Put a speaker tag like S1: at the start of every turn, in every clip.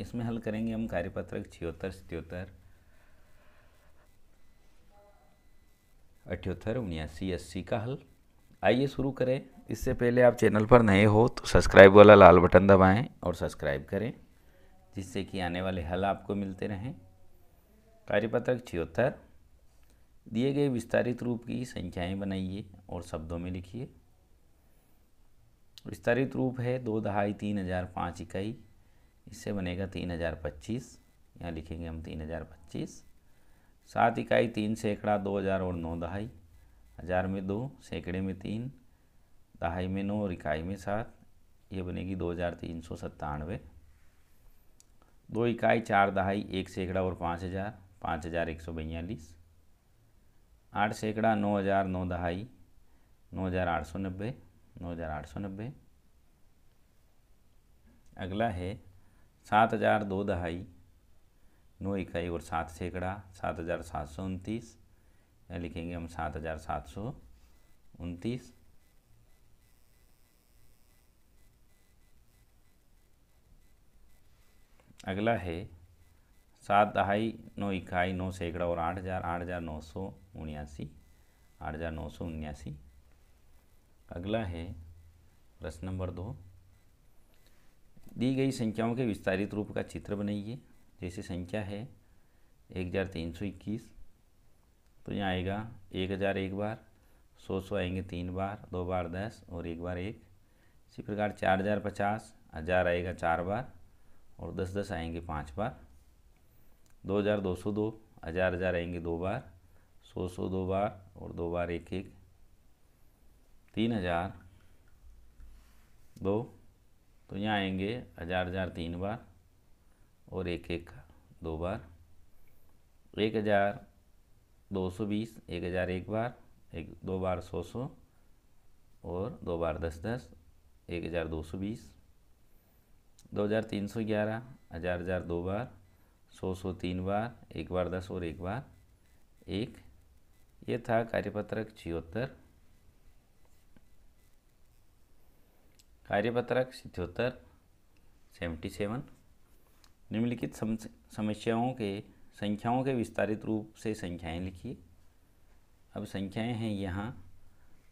S1: इसमें हल करेंगे हम कार्यपत्रक छिहत्तर सतहत्तर अठहत्तर उन्यासी अस्सी का हल आइए शुरू करें इससे पहले आप चैनल पर नए हो तो सब्सक्राइब वाला लाल बटन दबाएं और सब्सक्राइब करें जिससे कि आने वाले हल आपको मिलते रहें कार्यपत्रक छिहत्तर दिए गए विस्तारित रूप की संख्याएं बनाइए और शब्दों में लिखिए विस्तारित रूप है दो दहाई तीन हज़ार पाँच इकाई इससे बनेगा तीन हज़ार पच्चीस यहाँ लिखेंगे हम तीन हज़ार पच्चीस सात इकाई तीन सैकड़ा दो हज़ार और नौ दहाई हज़ार में दो सैकड़े में तीन दहाई में नौ और इकाई में सात ये बनेगी दो हज़ार तीन सौ सत्तानवे दो इकाई चार दहाई एक सैकड़ा और पाँच हज़ार पाँच हज़ार एक सौ बयालीस आठ सैकड़ा नौ हज़ार नौ दहाई नौ हज़ार आठ सौ नब्बे नौ हज़ार आठ सौ नब्बे अगला है सात हज़ार दो दहाई नौ इकाई और सात सैकड़ा सात हज़ार सात सौ उनतीस या लिखेंगे हम सात हज़ार सात सौ उनतीस अगला है सात दहाई नौ इकाई नौ सैकड़ा और आठ हज़ार आठ हज़ार नौ सौ उन्यासी आठ हज़ार नौ सौ उन्यासी अगला है प्रश्न नंबर दो दी गई संख्याओं के विस्तारित रूप का चित्र बनाइए जैसे संख्या है एक हज़ार तीन सौ इक्कीस तो यहाँ आएगा एक हज़ार एक बार सौ सौ आएंगे तीन बार दो बार दस और एक बार एक इसी प्रकार चार हज़ार पचास हज़ार आएगा चार बार और दस दस आएंगे पाँच बार दो हज़ार दो सौ दो हज़ार हज़ार आएंगे दो बार सौ सौ दो बार और दो बार एक एक तीन हज़ार दो तो यहाँ आएंगे हज़ार हज़ार तीन बार और एक एक दो बार एक हज़ार दो सौ बीस एक हज़ार एक बार एक दो बार सौ सौ और दो बार दस दस एक हज़ार दो सौ बीस दो हज़ार तीन सौ ग्यारह हज़ार हज़ार दो बार सौ सौ तीन बार एक बार दस और एक बार एक ये था कार्यपत्रक छिहत्तर कार्यपत्रक सितोत्तर सेवेंटी सेवन निम्नलिखित समस्याओं के संख्याओं के विस्तारित रूप से संख्याएं लिखिए अब संख्याएं हैं यहाँ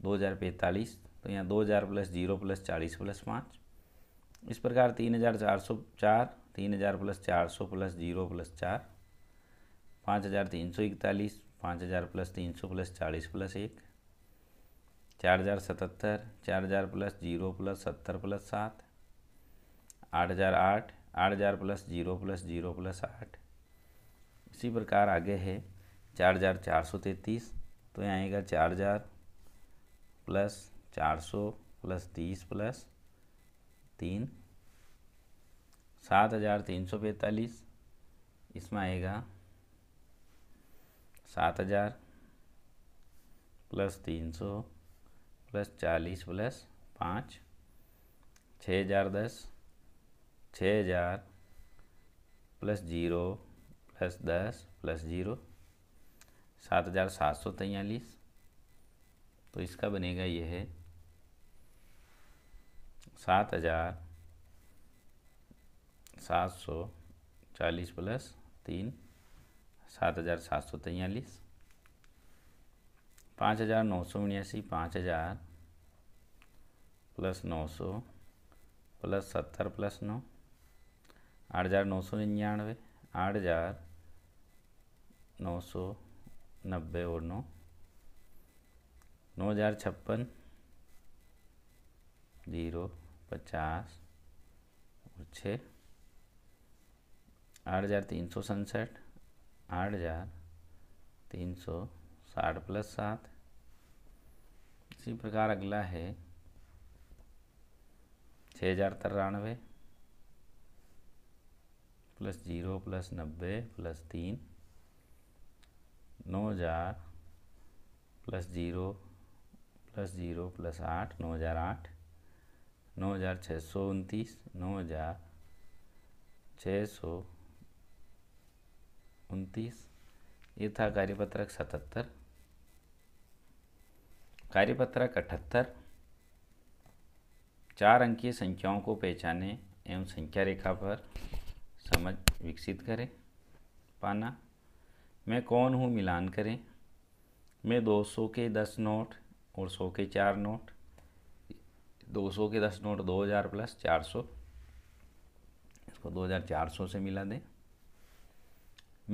S1: दो हज़ार पैंतालीस तो यहाँ दो हज़ार प्लस जीरो प्लस चालीस प्लस पाँच इस प्रकार तीन हज़ार चार सौ चार तीन हज़ार प्लस चार सौ प्लस जीरो प्लस चार पाँच हज़ार तीन सौ इकतालीस पाँच हज़ार प्लस तीन सौ प्लस चालीस प्लस एक चार हज़ार सतहत्तर चार हज़ार प्लस जीरो प्लस सत्तर प्लस सात आठ हज़ार आठ आठ हज़ार plus zero plus zero plus आठ इसी प्रकार आगे है चार हज़ार चार सौ तैंतीस तो यहाँ आएगा चार हज़ार प्लस चार सौ प्लस तीस प्लस तीन सात हज़ार तीन सौ पैंतालीस इसमें आएगा सात हज़ार प्लस तीन सौ प्लस चालीस प्लस पाँच छः हज़ार दस छः हज़ार प्लस जीरो प्लस दस प्लस जीरो सात हज़ार सात सौ तैंतालीस तो इसका बनेगा यह है सात हज़ार सात सौ चालीस प्लस तीन सात हज़ार सात सौ तैंतालीस पाँच हज़ार नौ सौ उन्यासी पाँच हज़ार प्लस नौ सौ प्लस सत्तर प्लस नौ आठ हज़ार नौ सौ निन्यानवे आठ हज़ार नौ सौ नब्बे और नौ नौ हज़ार छप्पन जीरो पचास और छः आठ हज़ार तीन सौ सनसठ आठ हज़ार तीन सौ साठ प्लस सात इसी प्रकार अगला है छः हज़ार तिरानवे प्लस जीरो प्लस नब्बे प्लस तीन नौ हज़ार plus zero plus zero plus आठ नौ हज़ार आठ नौ हज़ार छः सौ उनतीस नौ हज़ार छः सौ उनतीस ये था कार्यपत्रक सतहत्तर कार्यपत्रक अठहत्तर चार अंकीय संख्याओं को पहचाने एवं संख्या रेखा पर समझ विकसित करें पाना मैं कौन हूँ मिलान करें मैं 200 के 10 नोट और 100 के चार नोट 200 के 10 नोट 2000 प्लस 400 इसको 2400 से मिला दें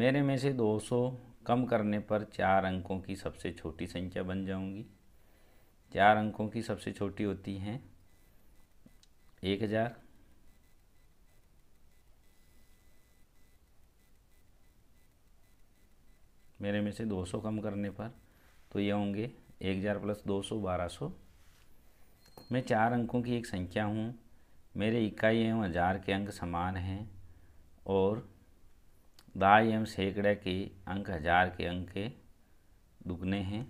S1: मेरे में से 200 कम करने पर चार अंकों की सबसे छोटी संख्या बन जाऊंगी चार अंकों की सबसे छोटी होती हैं एक हज़ार मेरे में से दो सौ कम करने पर तो ये होंगे एक हज़ार प्लस दो सौ बारह सौ मैं चार अंकों की एक संख्या हूँ मेरे इकाई एवं हज़ार के अंक समान हैं और दाई एवं सैकड़े के अंक हज़ार के अंक के दुगने हैं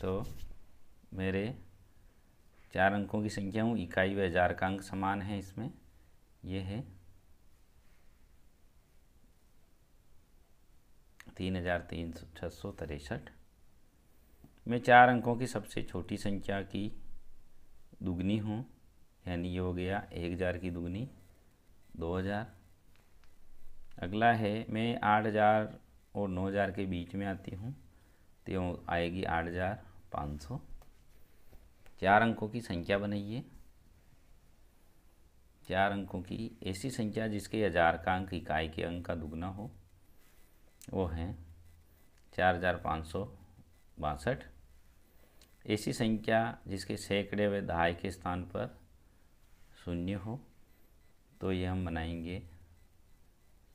S1: तो मेरे चार अंकों की संख्या हूँ इकाई व हजार का अंक समान है इसमें ये है तीन हजार तीन सौ छः सौ तिरसठ मैं चार अंकों की सबसे छोटी संख्या की दुगनी हूँ यानी ये हो गया एक हज़ार की दुगनी दो हज़ार अगला है मैं आठ हज़ार और नौ हज़ार के बीच में आती हूँ तो आएगी आठ हज़ार पाँच सौ चार अंकों की संख्या बनाइए चार अंकों की ऐसी संख्या जिसके हजार का अंक इकाई के अंक का दुगना हो वो है चार हजार पाँच सौ बासठ ऐसी संख्या जिसके सैकड़े व दहाई के स्थान पर शून्य हो तो ये हम बनाएंगे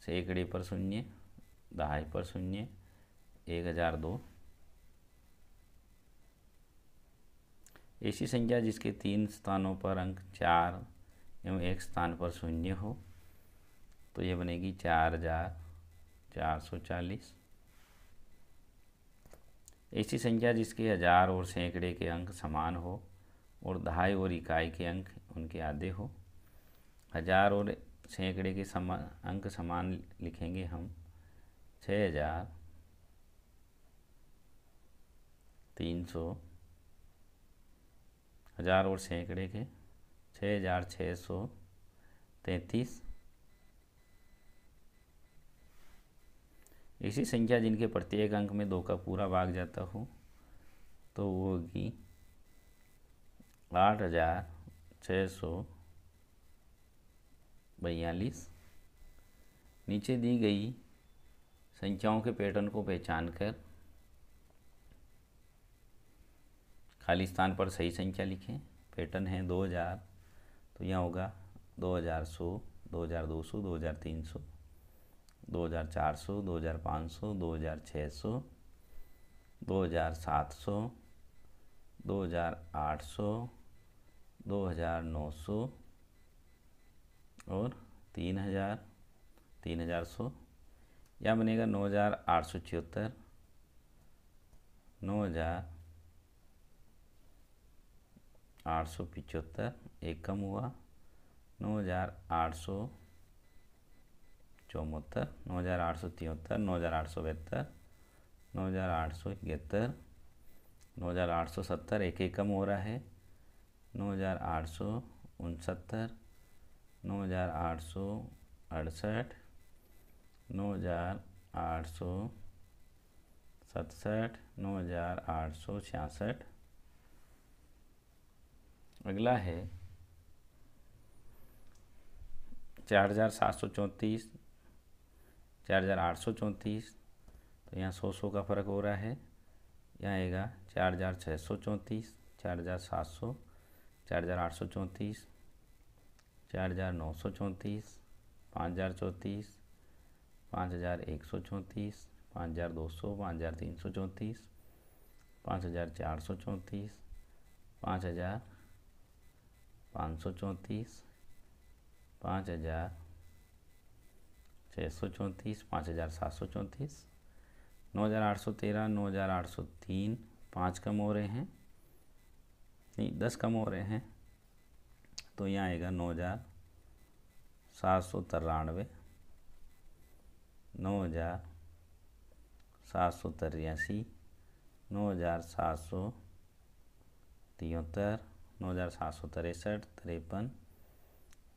S1: सैकड़े पर शून्य दहाई पर शून्य एक हज़ार दो ऐसी संख्या जिसके तीन स्थानों पर अंक चार एवं एक स्थान पर शून्य हो तो ये बनेगी चार हजार चार सौ चालीस ऐसी संख्या जिसके हजार और सैकड़े के अंक समान हो और दहाई और इकाई के अंक उनके आधे हो हजार और सैकड़े के समान अंक समान लिखेंगे हम छः हजार तीन सौ हज़ार और सैकड़े के छः हज़ार छः सौ तैंतीस ऐसी संख्या जिनके प्रत्येक अंक में दो का पूरा भाग जाता हो तो वो होगी आठ हज़ार छः सौ बयालीस नीचे दी गई संख्याओं के पैटर्न को पहचान कर खाली स्थान पर सही संख्या लिखें पैटर्न है दो हज़ार तो यह होगा दो हज़ार सौ दो हज़ार दो सौ दो हज़ार तीन सौ दो हज़ार चार सौ दो हज़ार पाँच सौ दो हज़ार छः सौ दो हज़ार सात सौ दो हज़ार आठ सौ दो हज़ार नौ सौ और तीन हज़ार तीन हज़ार सौ या बनेगा नौ हज़ार आठ सौ छिहत्तर नौ हज़ार आठ सौ पिचहत्तर एक कम हुआ नौ हज़ार आठ सौ चौहत्तर नौ हज़ार आठ सौ तिहत्तर नौ हज़ार आठ सौ बहत्तर नौ हज़ार आठ सौ इकहत्तर नौ हज़ार आठ सौ सत्तर एक एक कम हो रहा है नौ हज़ार आठ सौ उनसत्तर नौ हज़ार आठ सौ अड़सठ नौ हज़ार आठ सौ सतसठ नौ हज़ार आठ सौ छियासठ अगला है चार हज़ार सात सौ चौंतीस चार हज़ार आठ सौ चौंतीस तो यहाँ सौ सौ का फ़र्क हो रहा है यहाँ आएगा चार हज़ार छः सौ चौंतीस चार हज़ार सात सौ चार हज़ार आठ सौ चौंतीस चार हज़ार नौ सौ चौंतीस पाँच हज़ार चौंतीस पाँच हज़ार एक सौ चौंतीस पाँच हज़ार दो सौ पाँच हज़ार तीन सौ चौंतीस पाँच हज़ार चार सौ चौंतीस पाँच हज़ार पाँच सौ चौंतीस पाँच हज़ार छः सौ चौंतीस पाँच हज़ार सात सौ चौंतीस नौ हज़ार आठ सौ तेरह नौ हज़ार आठ सौ तीन पाँच कम हो रहे हैं नहीं दस कम हो रहे हैं तो यहाँ आएगा नौ हज़ार सात सौ तिरानवे नौ हज़ार सात सौ तिरासी नौ हज़ार सात सौ तिहत्तर नौ हज़ार सात सौ तिरसठ तिरपन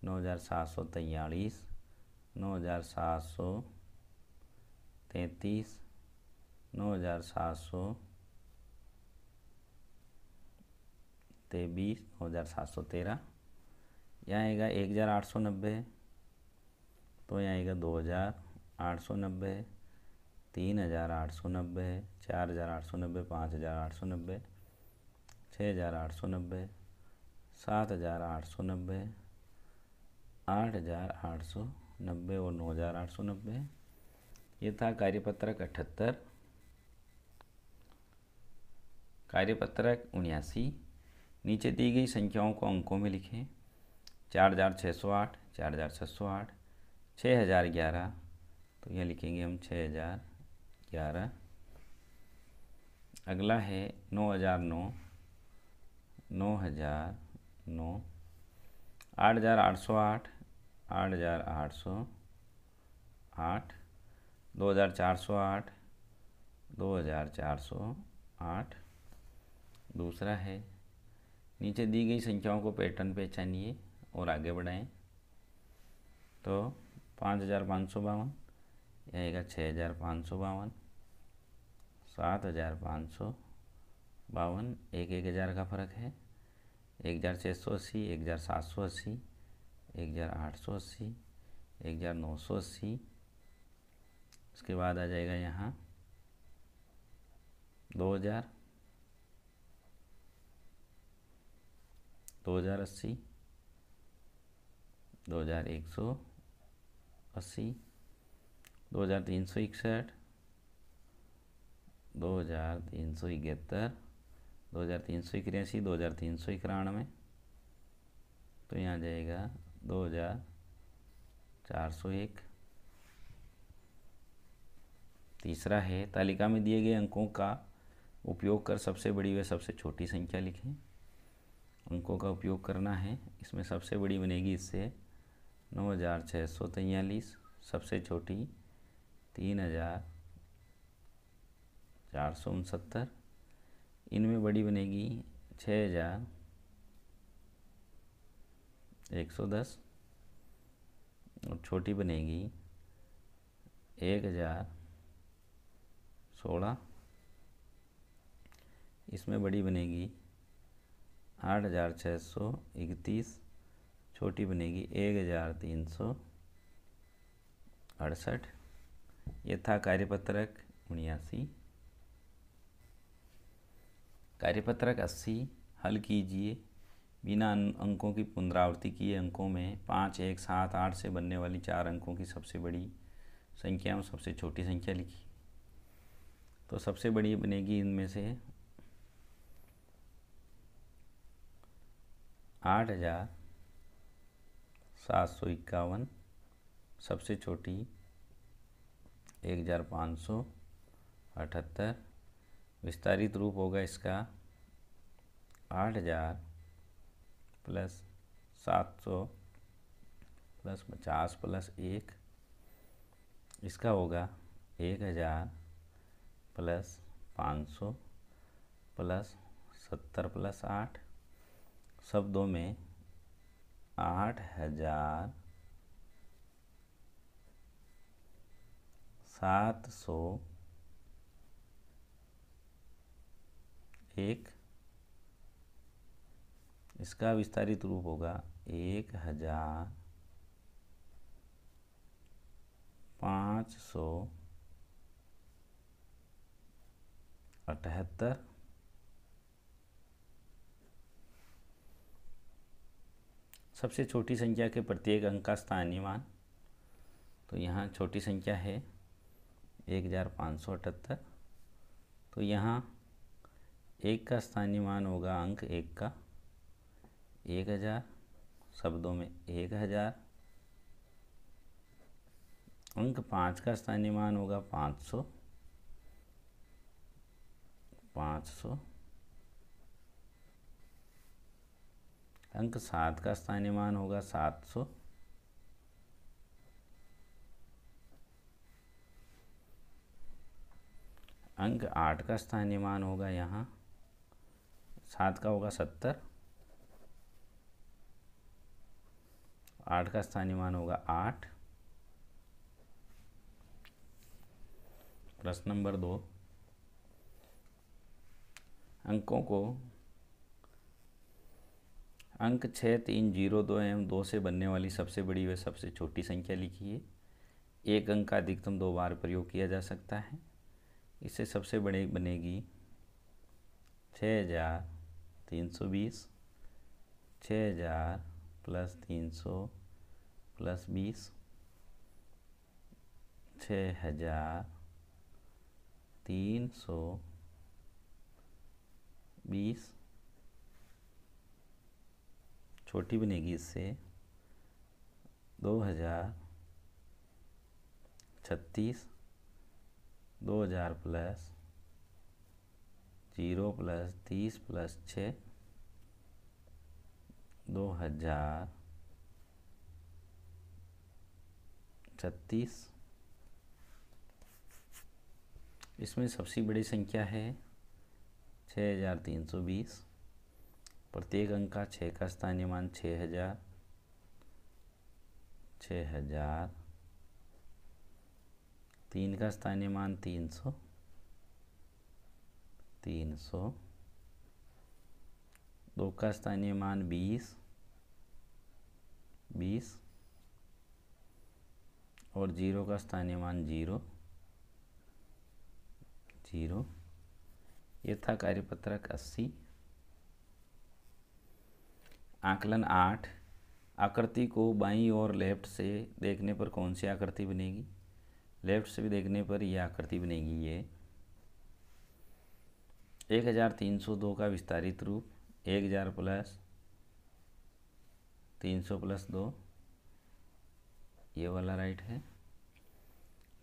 S1: नौ हज़ार सात सौ तैंतालीस नौ हज़ार सात सौ तैंतीस नौ हज़ार सात सौ तेईस नौ हज़ार सात सौ तेरह यहाँ आएगा एक हज़ार आठ सौ नब्बे तो यहाँ आएगा दो हज़ार आठ सौ नब्बे तीन हज़ार आठ सौ नब्बे चार हज़ार आठ सौ नब्बे पाँच हज़ार आठ सौ नब्बे छः हज़ार आठ सौ नब्बे सात हज़ार आठ सौ नब्बे आठ हज़ार आठ सौ नब्बे और नौ हज़ार आठ सौ नब्बे ये था कार्यपत्रक अठहत्तर कार्यपत्रक उन्यासी नीचे दी गई संख्याओं को अंकों में लिखें चार हज़ार छः सौ आठ चार हज़ार छः सौ आठ छः हज़ार ग्यारह तो यह लिखेंगे हम छः हज़ार ग्यारह अगला है नौ हज़ार नौ नौ हज़ार नौ आठ हज़ार आठ सौ आठ आठ हज़ार आठ सौ आठ दो हज़ार चार सौ आठ दो हज़ार चार सौ आठ दूसरा है नीचे दी गई संख्याओं को पैटर्न पहचानिए और आगे बढ़ाएं तो पाँच हज़ार पाँच सौ बावन यह आएगा छः हज़ार पाँच सौ बावन सात हज़ार पाँच सौ बावन एक एक हज़ार का फ़र्क है एक हज़ार छः सौ अस्सी एक हज़ार सात सौ अस्सी एक हज़ार आठ सौ अस्सी एक हज़ार नौ सौ अस्सी उसके बाद आ जाएगा यहाँ दो हज़ार दो हज़ार अस्सी दो हज़ार एक सौ अस्सी दो हज़ार तीन सौ इकसठ दो हज़ार तीन सौ इकहत्तर दो हज़ार तीन सौ इक्यासी दो हज़ार तीन सौ तो यहाँ जाएगा दो हज़ार चार सौ एक तीसरा है तालिका में दिए गए अंकों का उपयोग कर सबसे बड़ी व सबसे छोटी संख्या लिखें अंकों का उपयोग करना है इसमें सबसे बड़ी बनेगी इससे नौ हज़ार छः सौ तैयलीस सबसे छोटी तीन हज़ार चार सौ उनसत्तर इनमें बड़ी बनेगी छः हजार एक सौ दस और छोटी बनेगी एक हजार सोलह इसमें बड़ी बनेगी आठ हजार छः सौ इकतीस छोटी बनेगी एक हजार तीन सौ अड़सठ यथा कार्यपत्रक उन्यासी कार्यपत्रक 80 हल कीजिए बिना अं-, अंकों की पुनरावृत्ति किए अंकों में पाँच एक सात आठ से बनने वाली चार अंकों की सबसे बड़ी संख्या और सबसे छोटी संख्या लिखी तो सबसे बड़ी बनेगी इनमें से आठ हजार सात सौ इक्यावन सबसे छोटी एक हजार पाँच सौ अठहत्तर विस्तारित रूप होगा इसका आठ हज़ार प्लस सात सौ प्लस पचास प्लस एक इसका होगा एक हज़ार प्लस पाँच सौ प्लस सत्तर प्लस आठ शब्दों में आठ हजार सात सौ एक इसका विस्तारित रूप होगा एक हजार पाँच सौ अठहत्तर सबसे छोटी संख्या के प्रत्येक अंक का स्थानीय मान तो यहाँ छोटी संख्या है एक हज़ार पाँच सौ अठहत्तर तो यहाँ एक का स्थानीय मान होगा अंक एक का एक हज़ार शब्दों में एक हज़ार अंक पाँच का स्थानीय मान होगा पाँच सौ पाँच सौ अंक सात का स्थानीय मान होगा सात सौ अंक आठ का स्थानीय मान होगा यहाँ सात का होगा सत्तर आठ का स्थानीय मान होगा आठ प्रश्न नंबर दो अंकों को अंक छः तीन जीरो दो एवं दो से बनने वाली सबसे बड़ी व सबसे छोटी संख्या लिखिए एक अंक का अधिकतम दो बार प्रयोग किया जा सकता है इससे सबसे बड़ी बनेगी छः हजार तीन सौ बीस छः हज़ार प्लस तीन सौ प्लस बीस छः हज़ार तीन सौ बीस छोटी बनेगी इससे दो हज़ार छत्तीस दो हज़ार प्लस जीरो प्लस तीस प्लस छः दो हजार छत्तीस इसमें सबसे बड़ी संख्या है छः हजार तीन सौ बीस प्रत्येक अंक का छः का स्थानीय मान छः हजार छः हजार तीन का स्थानीय मान तीन सौ तीन सौ दो का स्थानीय मान बीस बीस और जीरो का स्थानीय मान जीरो जीरो ये था कार्यपत्रक अस्सी आकलन आठ आकृति को बाई और लेफ्ट से देखने पर कौन सी आकृति बनेगी लेफ्ट से भी देखने पर यह आकृति बनेगी ये एक हज़ार तीन सौ दो का विस्तारित रूप एक हज़ार प्लस तीन सौ प्लस दो ये वाला राइट है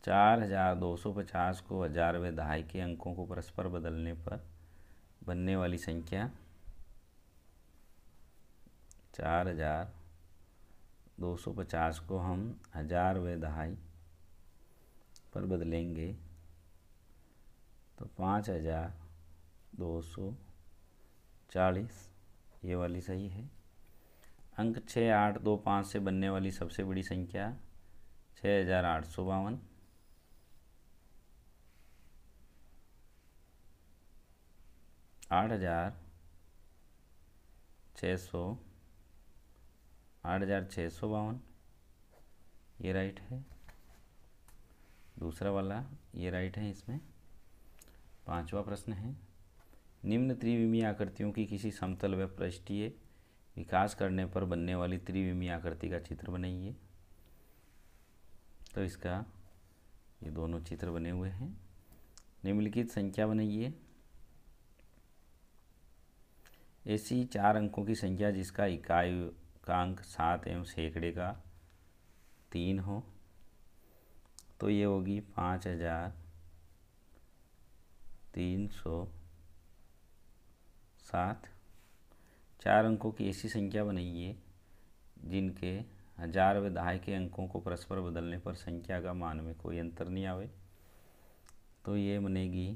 S1: चार हज़ार दो सौ पचास को हज़ार व दहाई के अंकों को परस्पर बदलने पर बनने वाली संख्या चार हज़ार दो सौ पचास को हम हज़ार व दहाई पर बदलेंगे तो पाँच हज़ार दो सौ चालीस ये वाली सही है अंक छः आठ दो पाँच से बनने वाली सबसे बड़ी संख्या छः हज़ार आठ सौ बावन आठ हज़ार छः सौ आठ हज़ार छः सौ बावन ये राइट है दूसरा वाला ये राइट है इसमें पांचवा प्रश्न है निम्न त्रिविमी आकृतियों की किसी समतल व पृष्ठीय विकास करने पर बनने वाली त्रिविमी आकृति का चित्र बनाइए तो इसका ये दोनों चित्र बने हुए हैं निम्नलिखित संख्या बनाइए ऐसी चार अंकों की संख्या जिसका इकाई का अंक सात एवं सैकड़े का तीन हो तो ये होगी पाँच हज़ार तीन सौ सात चार अंकों की ऐसी संख्या बनाइए जिनके हजार व दहाई के अंकों को परस्पर बदलने पर संख्या का मान में कोई अंतर नहीं आवे तो ये बनेगी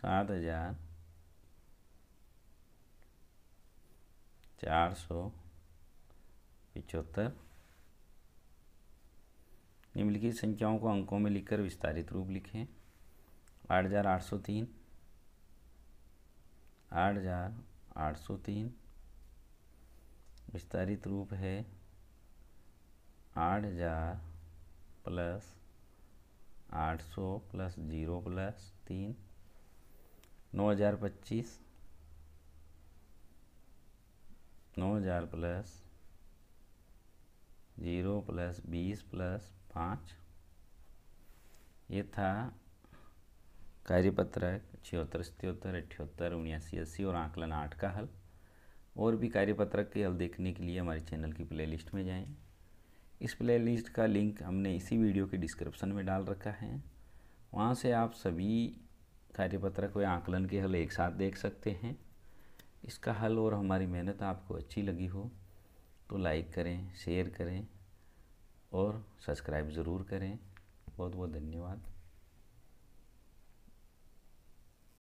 S1: सात हजार चार सौ पिचहत्तर निम्नलिखित संख्याओं को अंकों में लिखकर विस्तारित रूप लिखें आठ हजार आठ सौ तीन आठ हज़ार आठ सौ तीन विस्तारित रूप है आठ हज़ार प्लस आठ सौ प्लस जीरो प्लस तीन नौ हज़ार पच्चीस नौ हज़ार प्लस जीरो प्लस बीस प्लस पाँच ये था कार्यपत्रक छिहत्तर सतहत्तर अठहत्तर उन्यासी अस्सी और आंकलन आठ का हल और भी कार्यपत्रक के हल देखने के लिए हमारे चैनल की प्लेलिस्ट में जाएं इस प्लेलिस्ट का लिंक हमने इसी वीडियो के डिस्क्रिप्शन में डाल रखा है वहाँ से आप सभी कार्यपत्रक को आंकलन के हल एक साथ देख सकते हैं इसका हल और हमारी मेहनत आपको अच्छी लगी हो तो लाइक करें शेयर करें और सब्सक्राइब ज़रूर करें बहुत बहुत धन्यवाद